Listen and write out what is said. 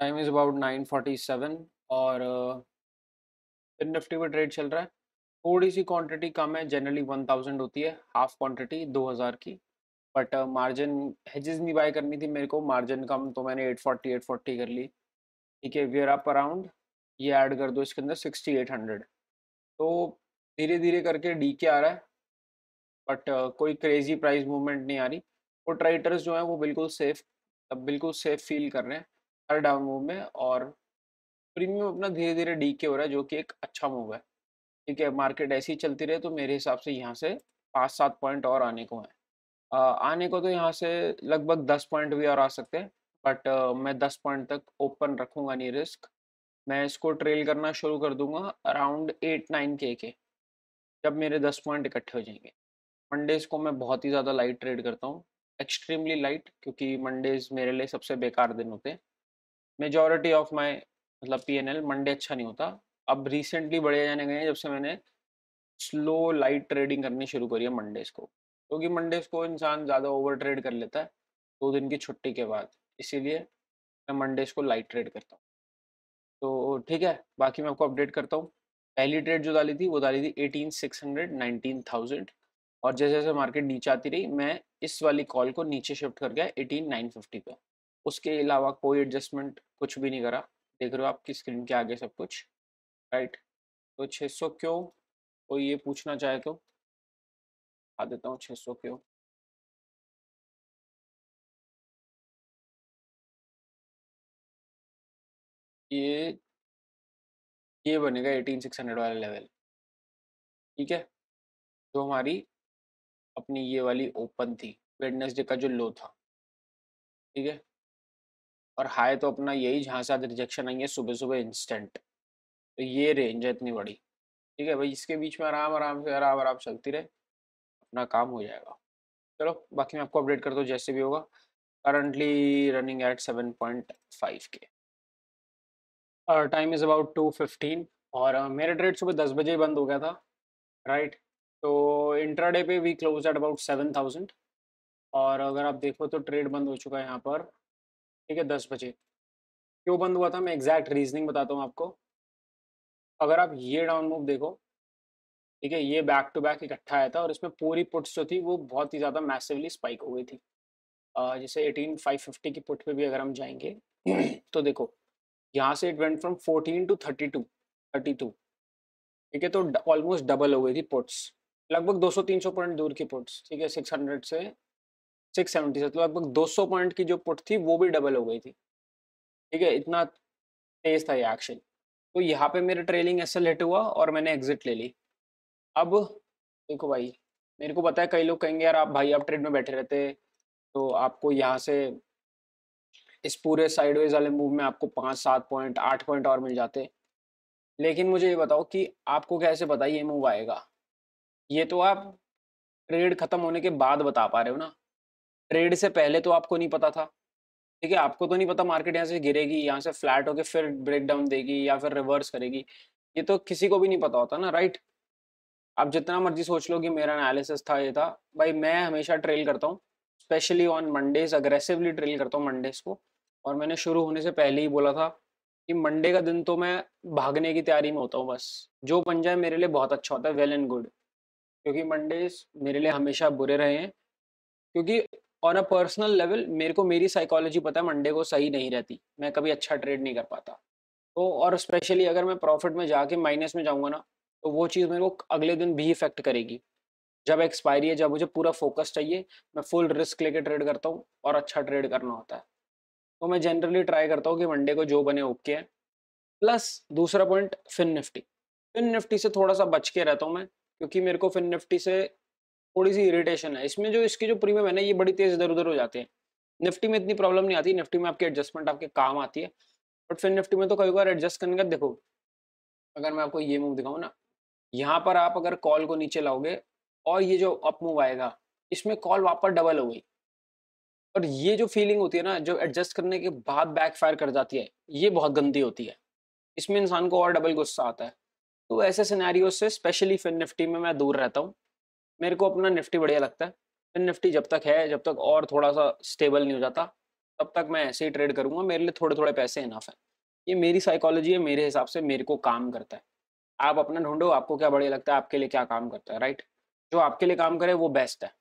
time is about nine forty seven और Nifty पर trade चल रहा है थोड़ी सी क्वांटिटी कम है जनरली वन थाउजेंड होती है हाफ क्वांटिटी दो हज़ार की बट मार्जिन हेजेस नहीं बाय करनी थी मेरे को मार्जिन कम तो मैंने एट फोर्टी एट फोर्टी कर ली ठीक है वेयर अप अराउंड ये ऐड कर दो इसके अंदर सिक्सटी एट हंड्रेड तो धीरे धीरे करके डी के आ रहा है बट कोई क्रेजी प्राइस मूवमेंट नहीं आ रही और ट्रेडर्स जो हैं वो बिल्कुल सेफ बिल्कुल सेफ फील कर रहे हैं हर डाउन मूव में और प्रीमियम अपना धीरे धीरे डी के हो रहा है जो कि एक अच्छा मूव है ठीक है मार्केट ऐसी चलती रहे तो मेरे हिसाब से यहाँ से पाँच सात पॉइंट और आने को हैं आने को तो यहाँ से लगभग दस पॉइंट भी और आ सकते हैं बट मैं दस पॉइंट तक ओपन रखूँगा नहीं रिस्क मैं इसको ट्रेल करना शुरू कर दूंगा अराउंड एट नाइन के के जब मेरे दस पॉइंट इकट्ठे हो जाएंगे मंडेज़ को मैं बहुत ही ज़्यादा लाइट ट्रेड करता हूँ एक्सट्रीमली लाइट क्योंकि मंडेज़ मेरे लिए सबसे बेकार दिन होते हैं मेजोरिटी ऑफ माई मतलब पी एन एल मंडे अच्छा नहीं होता अब रिसेंटली बढ़े जाने गए हैं जब से मैंने स्लो लाइट ट्रेडिंग करनी शुरू करी है मंडेज़ को क्योंकि तो मंडेज़ को इंसान ज़्यादा ओवर ट्रेड कर लेता है दो दिन की छुट्टी के बाद इसीलिए मैं मंडेज़ को लाइट ट्रेड करता हूँ तो ठीक है बाकी मैं आपको अपडेट करता हूँ पहली ट्रेड जो डाली थी वो डाली थी eighteen six hundred nineteen thousand और जैसे जैसे मार्केट नीचे आती रही मैं इस वाली कॉल को नीचे शिफ्ट कर गया एटीन नाइन फिफ्टी पर उसके अलावा कोई एडजस्टमेंट कुछ भी नहीं करा देख रहे हो आपकी स्क्रीन के आगे सब कुछ राइट तो 600 क्यों कोई ये पूछना चाहे तो आ देता हूँ 600 क्यों ये ये बनेगा एटीन सिक्स हंड्रेड वाला लेवल ठीक है जो हमारी अपनी ये वाली ओपन थी वेडनेसडे का जो लो था ठीक है और हाई तो अपना यही जहाँ से आज रिजेक्शन आई है सुबह सुबह इंस्टेंट तो ये रेंज है इतनी बड़ी ठीक है भाई इसके बीच में आराम आराम से आराम आराम चलती रहे अपना काम हो जाएगा चलो बाकी मैं आपको अपडेट कर दो जैसे भी होगा currently running at seven point five के time is about two fifteen और मेरा ट्रेड सुबह दस बजे बंद हो गया था राइट तो इंट्राडे पे we close at about seven thousand और अगर आप देखो तो ट्रेड बंद हो चुका है यहाँ पर ठीक है दस बजे क्यों बंद हुआ था मैं एग्जैक्ट रीजनिंग बताता हूँ आपको अगर आप ये डाउन मूव देखो ठीक है ये बैक टू बैक इकट्ठा आया था और इसमें पूरी पुट्स जो थी वो बहुत ही ज़्यादा मैसिवली स्पाइक हो गई थी जैसे एटीन फाइव फिफ्टी की पुट पे भी अगर हम जाएंगे तो देखो यहाँ से it went from fourteen to thirty two thirty two ठीक है तो ऑलमोस्ट डबल हो गई थी पुट्स लगभग 200-300 पॉइंट दूर की पुट्स ठीक है 600 से सिक्स सेवेंटी से तो लगभग दो सौ पॉइंट की जो पुट थी वो भी डबल हो गई थी ठीक है इतना तेज था ये एक्शन तो यहाँ पे मेरा ट्रेलिंग एसल हिट हुआ और मैंने एग्जिट ले ली अब देखो भाई मेरे को पता है कई लोग कहेंगे यार आप भाई आप ट्रेड में बैठे रहते तो आपको यहाँ से इस पूरे साइडवेज वाले मूव में आपको पाँच सात पॉइंट आठ पॉइंट और मिल जाते लेकिन मुझे ये बताओ कि आपको कैसे पता ये मूव आएगा ये तो आप ट्रेड खत्म होने के बाद बता पा रहे हो ना ट्रेड से पहले तो आपको नहीं पता था ठीक है आपको तो नहीं पता मार्केट यहाँ से गिरेगी यहाँ से फ्लैट होके फिर ब्रेक डाउन देगी या फिर रिवर्स करेगी ये तो किसी को भी नहीं पता होता ना राइट आप जितना मर्जी सोच लो कि मेरा एनालिसिस था ये था भाई मैं हमेशा ट्रेल करता हूँ specially on Mondays aggressively trail करता हूँ मंडेज को और मैंने शुरू होने से पहले ही बोला था कि मंडे का दिन तो मैं भागने की तैयारी में होता हूँ बस जो बन जाए मेरे लिए बहुत अच्छा होता है वेल एंड गुड क्योंकि मंडेज मेरे लिए हमेशा बुरे रहे हैं क्योंकि ऑन अ पर्सनल लेवल मेरे को मेरी साइकोलॉजी पता है मंडे को सही नहीं रहती मैं कभी अच्छा ट्रेड नहीं कर पाता तो और स्पेशली अगर मैं प्रॉफिट में जाके माइनस में जाऊँगा ना तो वो चीज़ मेरे को अगले दिन भी इफेक्ट करेगी जब एक्सपायरी है जब मुझे पूरा फोकस चाहिए मैं फुल रिस्क लेके ट्रेड करता हूँ और अच्छा ट्रेड करना होता है तो मैं जनरली ट्राई करता हूँ कि मंडे को जो बने ओके है प्लस दूसरा point Fin Nifty Fin Nifty से थोड़ा सा बच के रहता हूँ मैं क्योंकि मेरे को फिन निफ्टी से थोड़ी सी इरिटेशन है इसमें जो इसकी जो प्रीमियम है ना ये बड़ी तेज इधर उधर हो जाते हैं निफ्टी में इतनी प्रॉब्लम नहीं आती निफ्टी में आपके एडजस्टमेंट आपके काम आती है बट फिर निफ्टी में तो कई बार एडजस्ट करने का देखो अगर मैं आपको ये मूव दिखाऊँ ना यहाँ पर आप अगर कॉल को नीचे लाओगे और ये जो अप मूव आएगा इसमें कॉल वापस डबल हो गई और ये जो फीलिंग होती है ना जो एडजस्ट करने के बाद बैकफायर कर जाती है ये बहुत गंदी होती है इसमें इंसान को और डबल गुस्सा आता है तो ऐसे सिनेरियो से स्पेशली फिर निफ्टी में मैं दूर रहता हूँ मेरे को अपना निफ्टी बढ़िया लगता है निफ्टी जब तक है जब तक और थोड़ा सा स्टेबल नहीं हो जाता तब तक मैं ऐसे ही ट्रेड करूँगा मेरे लिए थोड़े थोड़े पैसे इनफ है ये मेरी साइकोलॉजी है मेरे हिसाब से मेरे को काम करता है आप अपना ढूंढो आपको क्या बढ़िया लगता है आपके लिए क्या काम करता है राइट जो आपके लिए काम करे वो बेस्ट है